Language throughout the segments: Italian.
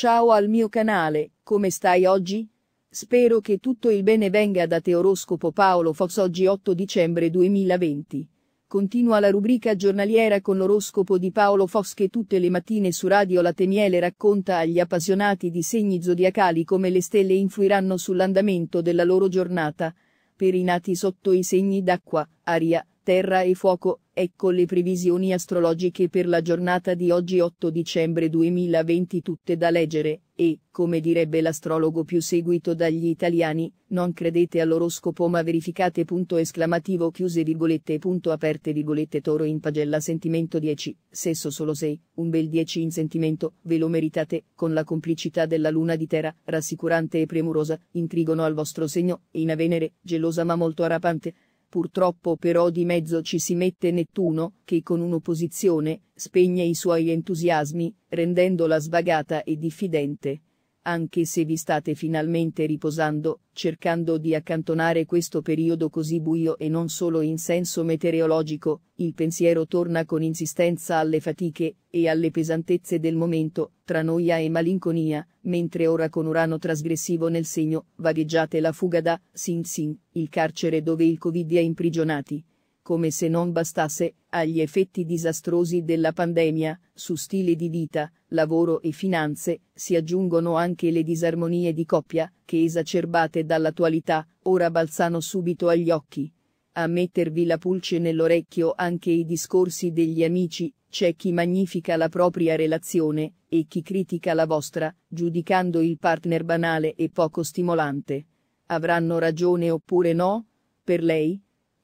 Ciao al mio canale, come stai oggi? Spero che tutto il bene venga da te oroscopo Paolo Fox oggi 8 dicembre 2020. Continua la rubrica giornaliera con l'oroscopo di Paolo Fox che tutte le mattine su Radio Lateniele racconta agli appassionati di segni zodiacali come le stelle influiranno sull'andamento della loro giornata. Per i nati sotto i segni d'acqua, aria, Terra e Fuoco, ecco le previsioni astrologiche per la giornata di oggi 8 dicembre 2020 tutte da leggere, e, come direbbe l'astrologo più seguito dagli italiani, non credete all'oroscopo ma verificate punto esclamativo chiuse virgolette punto aperte virgolette toro in pagella sentimento 10, sesso solo 6, un bel 10 in sentimento, ve lo meritate, con la complicità della luna di terra, rassicurante e premurosa, intrigono al vostro segno, e in a Venere, gelosa ma molto arrapante, Purtroppo però di mezzo ci si mette Nettuno, che con un'opposizione, spegne i suoi entusiasmi, rendendola svagata e diffidente anche se vi state finalmente riposando, cercando di accantonare questo periodo così buio e non solo in senso meteorologico, il pensiero torna con insistenza alle fatiche e alle pesantezze del momento, tra noia e malinconia, mentre ora con Urano trasgressivo nel segno, vagheggiate la fuga da Sin Sin, il carcere dove il Covid è imprigionati, come se non bastasse, agli effetti disastrosi della pandemia, su stile di vita, lavoro e finanze, si aggiungono anche le disarmonie di coppia, che esacerbate dall'attualità, ora balzano subito agli occhi. A mettervi la pulce nell'orecchio anche i discorsi degli amici, c'è chi magnifica la propria relazione, e chi critica la vostra, giudicando il partner banale e poco stimolante. Avranno ragione oppure no? Per lei,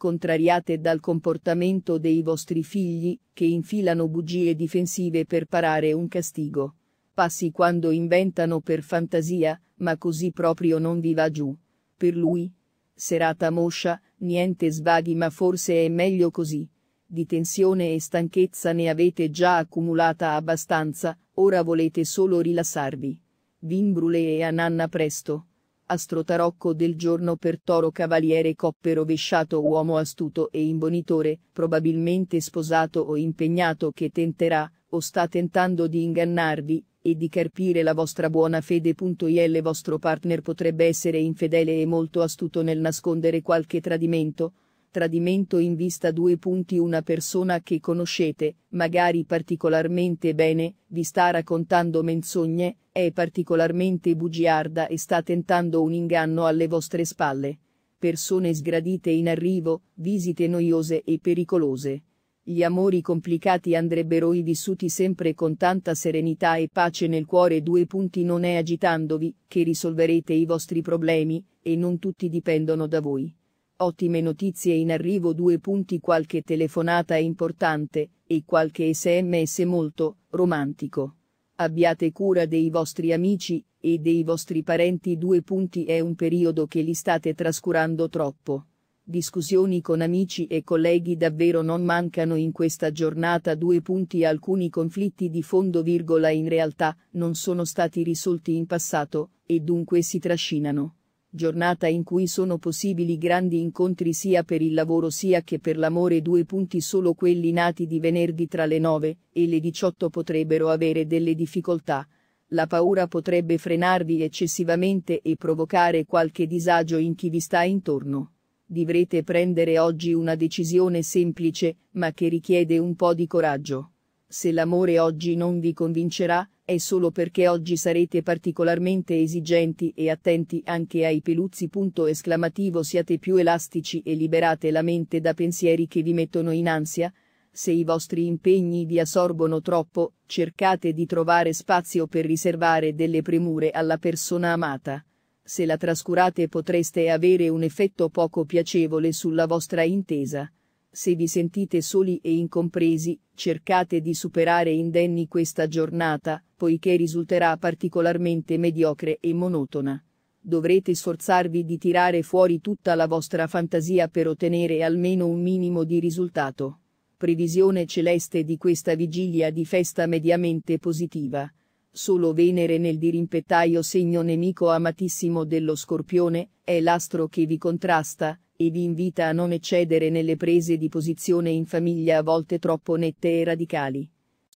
contrariate dal comportamento dei vostri figli, che infilano bugie difensive per parare un castigo. Passi quando inventano per fantasia, ma così proprio non vi va giù. Per lui? Serata moscia, niente svaghi ma forse è meglio così. Di tensione e stanchezza ne avete già accumulata abbastanza, ora volete solo rilassarvi. Vimbrule e Ananna presto astrotarocco del giorno per toro cavaliere coppe rovesciato uomo astuto e imbonitore, probabilmente sposato o impegnato che tenterà, o sta tentando di ingannarvi, e di carpire la vostra buona fede. Il vostro partner potrebbe essere infedele e molto astuto nel nascondere qualche tradimento, tradimento in vista due punti una persona che conoscete, magari particolarmente bene, vi sta raccontando menzogne, è particolarmente bugiarda e sta tentando un inganno alle vostre spalle. Persone sgradite in arrivo, visite noiose e pericolose. Gli amori complicati andrebbero i vissuti sempre con tanta serenità e pace nel cuore. Due punti non è agitandovi, che risolverete i vostri problemi, e non tutti dipendono da voi. Ottime notizie in arrivo due punti qualche telefonata importante e qualche sms molto romantico. Abbiate cura dei vostri amici e dei vostri parenti due punti è un periodo che li state trascurando troppo. Discussioni con amici e colleghi davvero non mancano in questa giornata due punti alcuni conflitti di fondo virgola in realtà non sono stati risolti in passato e dunque si trascinano giornata in cui sono possibili grandi incontri sia per il lavoro sia che per l'amore due punti solo quelli nati di venerdì tra le 9 e le 18 potrebbero avere delle difficoltà. La paura potrebbe frenarvi eccessivamente e provocare qualche disagio in chi vi sta intorno. Dovrete prendere oggi una decisione semplice, ma che richiede un po' di coraggio. Se l'amore oggi non vi convincerà, è solo perché oggi sarete particolarmente esigenti e attenti anche ai peluzzi. Punto esclamativo siate più elastici e liberate la mente da pensieri che vi mettono in ansia. Se i vostri impegni vi assorbono troppo, cercate di trovare spazio per riservare delle premure alla persona amata. Se la trascurate potreste avere un effetto poco piacevole sulla vostra intesa se vi sentite soli e incompresi, cercate di superare indenni questa giornata, poiché risulterà particolarmente mediocre e monotona. Dovrete sforzarvi di tirare fuori tutta la vostra fantasia per ottenere almeno un minimo di risultato. Previsione celeste di questa vigilia di festa mediamente positiva. Solo Venere nel dirimpettaio segno nemico amatissimo dello Scorpione, è l'astro che vi contrasta, e vi invita a non eccedere nelle prese di posizione in famiglia a volte troppo nette e radicali.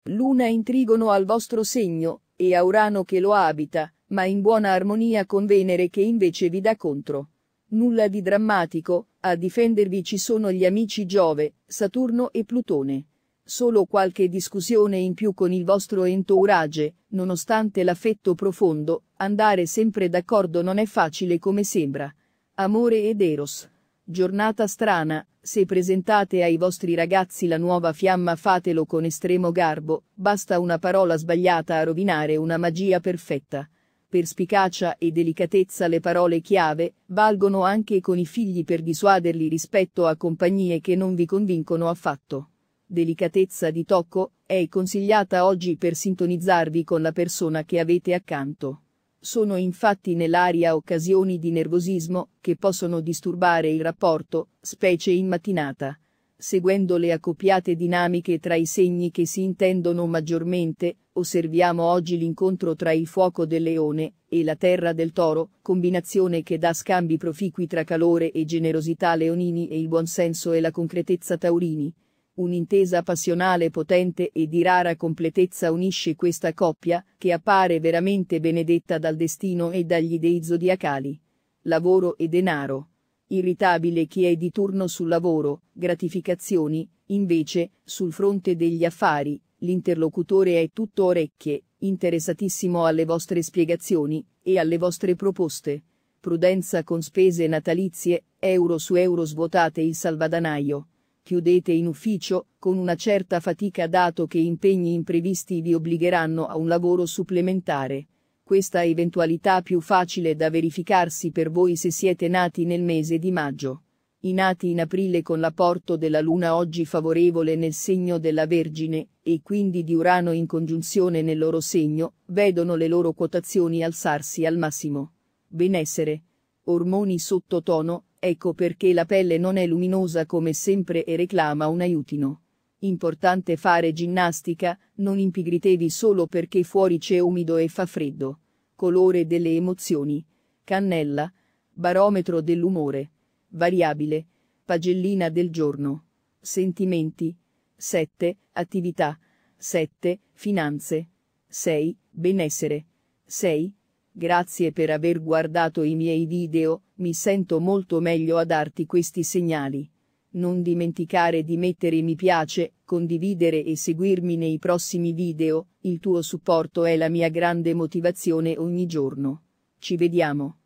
Luna in trigono al vostro segno, e a Urano che lo abita, ma in buona armonia con Venere che invece vi dà contro. Nulla di drammatico, a difendervi ci sono gli amici Giove, Saturno e Plutone solo qualche discussione in più con il vostro entourage, nonostante l'affetto profondo, andare sempre d'accordo non è facile come sembra. Amore ed Eros. Giornata strana, se presentate ai vostri ragazzi la nuova fiamma fatelo con estremo garbo, basta una parola sbagliata a rovinare una magia perfetta. Perspicacia e delicatezza le parole chiave valgono anche con i figli per dissuaderli rispetto a compagnie che non vi convincono affatto delicatezza di tocco, è consigliata oggi per sintonizzarvi con la persona che avete accanto. Sono infatti nell'aria occasioni di nervosismo che possono disturbare il rapporto, specie in mattinata. Seguendo le accoppiate dinamiche tra i segni che si intendono maggiormente, osserviamo oggi l'incontro tra il fuoco del leone e la terra del toro, combinazione che dà scambi proficui tra calore e generosità leonini e il buonsenso e la concretezza taurini. Un'intesa passionale potente e di rara completezza unisce questa coppia, che appare veramente benedetta dal destino e dagli dei zodiacali. Lavoro e denaro. Irritabile chi è di turno sul lavoro, gratificazioni, invece, sul fronte degli affari, l'interlocutore è tutto orecchie, interessatissimo alle vostre spiegazioni e alle vostre proposte. Prudenza con spese natalizie, euro su euro svuotate il salvadanaio chiudete in ufficio, con una certa fatica dato che impegni imprevisti vi obbligheranno a un lavoro supplementare. Questa eventualità più facile da verificarsi per voi se siete nati nel mese di maggio. I nati in aprile con l'apporto della Luna oggi favorevole nel segno della Vergine, e quindi di Urano in congiunzione nel loro segno, vedono le loro quotazioni alzarsi al massimo. Benessere. Ormoni sottotono, Ecco perché la pelle non è luminosa come sempre e reclama un aiutino. Importante fare ginnastica, non impigritevi solo perché fuori c'è umido e fa freddo. Colore delle emozioni. Cannella. Barometro dell'umore. Variabile. Pagellina del giorno. Sentimenti. 7. Attività. 7. Finanze. 6. Benessere. 6. Grazie per aver guardato i miei video mi sento molto meglio a darti questi segnali. Non dimenticare di mettere mi piace, condividere e seguirmi nei prossimi video, il tuo supporto è la mia grande motivazione ogni giorno. Ci vediamo.